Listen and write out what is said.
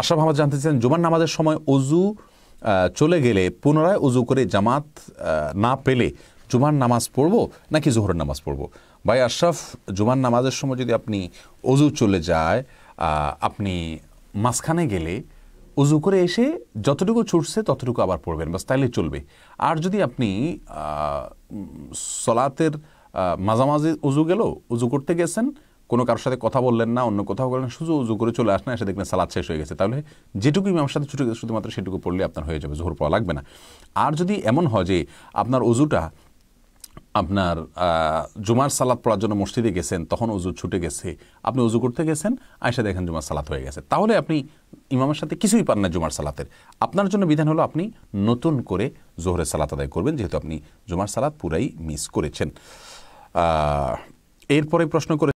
আশরাফ আহমদ জানতে চেয়েছেন জুমার নামাজের সময় অজু চলে গেলে পুনরায় অজু করে জামাত না পেলে জুমার নামাজ পড়ব নাকি জোহরের নামাজ পড়ব ভাই আশরাফ জুমার নামাজের সময় যদি আপনি অজু চলে যায় আপনি মাঝখানে গেলে উজু করে এসে যতটুকু ছুটছে ততটুকু আবার পড়বেন বাস তাইলে চলবে আর যদি আপনি সলাতের মাঝামাঝি উজু গেল উজু করতে গেছেন কোনো কারোর সাথে কথা বললেন না অন্য কোথাও বললেন শুধু উজু করে চলে আসেন এসে দেখবেন সালাদ শেষ হয়ে গেছে তাহলে যেটুকু ইমামের সাথে ছুটে গেছে শুধুমাত্র সেটুকু পড়লে আপনার হয়ে যাবে জোহর পাওয়া লাগবে না আর যদি এমন হয় যে আপনার উজুটা আপনার জুমার সালাত পড়ার জন্য মসজিদে গেছেন তখন উজু ছুটে গেছে আপনি উজু করতে গেছেন আয়সা দেখেন জুমার সালাত হয়ে গেছে তাহলে আপনি ইমামের সাথে কিছুই পান না জুমার সালাতের আপনার জন্য বিধান হলো আপনি নতুন করে জোহরের সালাত আদায় করবেন যেহেতু আপনি জুমার সালাত পুরাই মিস করেছেন এরপরে প্রশ্ন করে